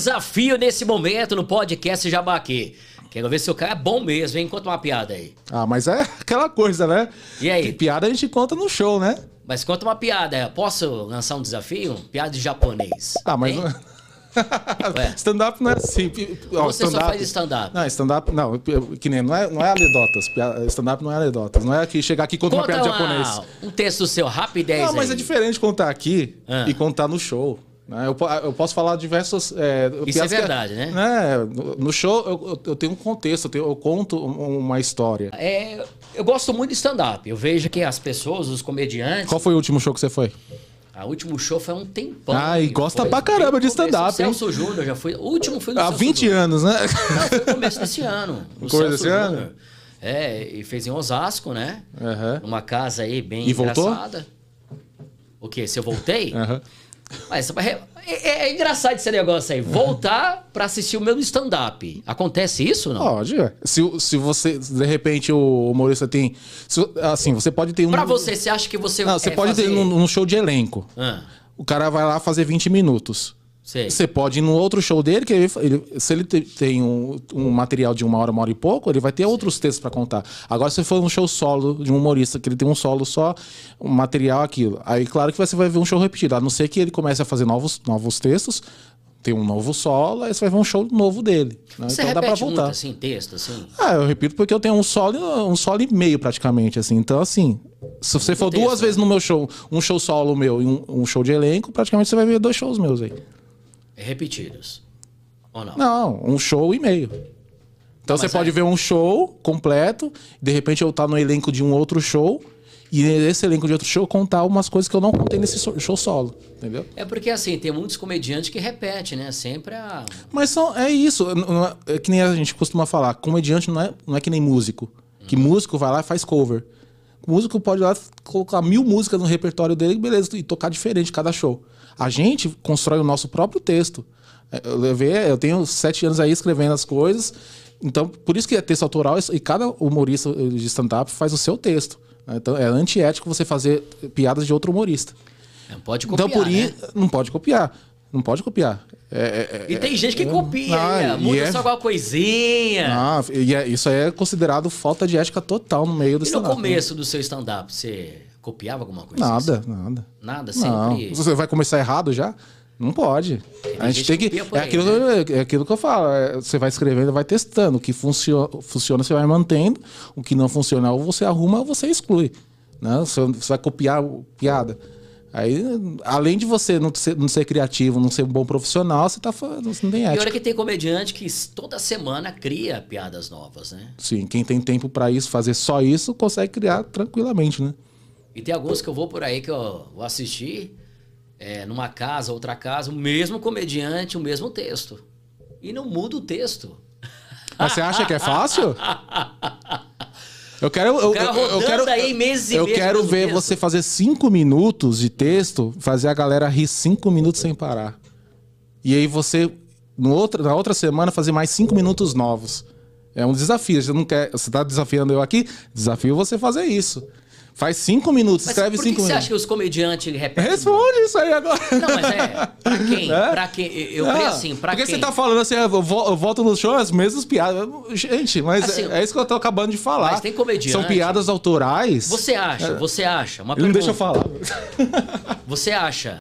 desafio nesse momento no podcast Jabaque. Quero ver se o cara é bom mesmo, hein? Conta uma piada aí. Ah, mas é aquela coisa, né? E aí? Que piada a gente conta no show, né? Mas conta uma piada. É. Posso lançar um desafio? Piada de japonês. Ah, mas. stand-up não é assim. Ó, Você só faz stand-up. Não, stand-up não. Que nem, não é, não é anedotas. Stand-up não é anedotas. Não é que chegar aqui e conta uma piada uma, japonês. Um texto seu, rapidez. Não, mas é aí. é diferente contar aqui ah. e contar no show. Né? Eu, ah, eu, posso falar diversas. É, Isso é, é- verdade, que, né? né? No show eu, eu, tenho um contexto, eu, tenho, eu conto uma história. É, eu gosto muito de stand-up. Eu vejo que as pessoas, os comediantes. Qual foi o último show que você foi? Ah, o último show foi um tempão. Ah, e gosta foi, pra caramba de stand-up. Celso Júnior já foi. O último foi no Há 20 Júnior. anos, né? Não, foi no começo desse ano. No começo desse Júnior. ano? É, e fez em Osasco, né? Uhum. casa aí bem e engraçada. Voltou? O quê? Se eu voltei? Uhum. Mas é, é, é, engraçado esse negócio aí. Voltar para assistir o mesmo stand-up. Acontece isso não? Pode. Se, se você, de repente, o humorista tem. Se, assim, você pode ter um. Pra você, você acha que você. Não, você é pode fazer... ter um, um, show de elenco. Ah. O cara vai lá fazer 20 minutos. Você pode ir no outro show dele, que ele, ele se ele tem um, um, material de uma hora, uma hora e pouco, ele vai ter outros textos para contar. Agora, se for um show solo de um humorista, que ele tem um solo só, um material, aquilo. Aí, claro que você vai ver um show repetido, a não ser que ele comece a fazer novos, novos textos, tem um novo solo, aí você vai ver um show novo dele. Né? Você então dá pra voltar. Muito, assim, texto, assim? Ah, eu repito porque eu tenho um solo, um solo e meio praticamente, assim. Então, assim, se você muito for texto, duas né? vezes no meu show, um show solo meu e um, um, show de elenco, praticamente você vai ver dois shows meus aí. É repetidos. Ou não? Não, um show e meio. Então você pode é- ver um show completo, de repente eu estar tá no elenco de um outro show, e nesse elenco de outro show contar umas coisas que eu não contei nesse show solo, entendeu? É porque assim, tem muitos comediantes que repetem, né? Sempre a. Mas são, é isso, é, é que nem a gente costuma falar, comediante não é, não é que nem músico. Hum. Que músico vai lá e faz cover músico pode lá colocar mil músicas no repertório dele, beleza, e tocar diferente cada show. A gente constrói o nosso próprio texto. É, eu levei, eu tenho sete anos aí escrevendo as coisas, então por isso que é texto autoral e cada humorista de stand-up faz o seu texto. É, então é antiético você fazer piadas de outro humorista. Não pode copiar. Então por né? isso não pode copiar. Não pode copiar. É, é, é, e tem gente que é, copia, ah, muda é só alguma coisinha. Ah, e isso aí é considerado falta de ética total no meio do stand-up. no né? começo do seu stand-up, você copiava alguma coisa? Nada, assim? nada. Nada, sempre? Não. Você vai começar errado já? Não pode. Tem a gente, gente tem que. É, aí, aquilo, né? é aquilo que eu falo. É, você vai escrevendo, vai testando. O que funcio, funciona, você vai mantendo. O que não funciona, ou você arruma ou você exclui. Né? Você, você vai copiar piada. Aí, além de você não ser, não ser, criativo, não ser um bom profissional, você tá falando, você não tem ética. E olha que tem comediante que toda semana cria piadas novas, né? Sim, quem tem tempo para isso, fazer só isso, consegue criar tranquilamente, né? E tem alguns que eu vou por aí que eu vou assistir é, numa casa, outra casa, o mesmo comediante, o mesmo texto. E não muda o texto. Mas você acha que é fácil? Eu quero. Eu, eu, eu quero, aí meses e eu quero ver texto. você fazer cinco minutos de texto, fazer a galera rir cinco minutos sem parar. E aí você, no outro, na outra semana, fazer mais cinco minutos novos. É um desafio. Você não quer. Você tá desafiando eu aqui? Desafio você fazer isso. Faz cinco minutos, mas escreve cinco que minutos. Você acha que os comediantes repetem? Responde isso aí agora. Não, mas é. Pra quem? É? Pra quem? Eu é. assim, pra Porque quem? você tá falando assim, eu, volto no show, as mesmas piadas. Gente, mas assim, é, é, isso que eu tô acabando de falar. Mas tem comediante. São piadas autorais. Você acha, você acha. Uma pergunta. Não deixa eu falar. Você acha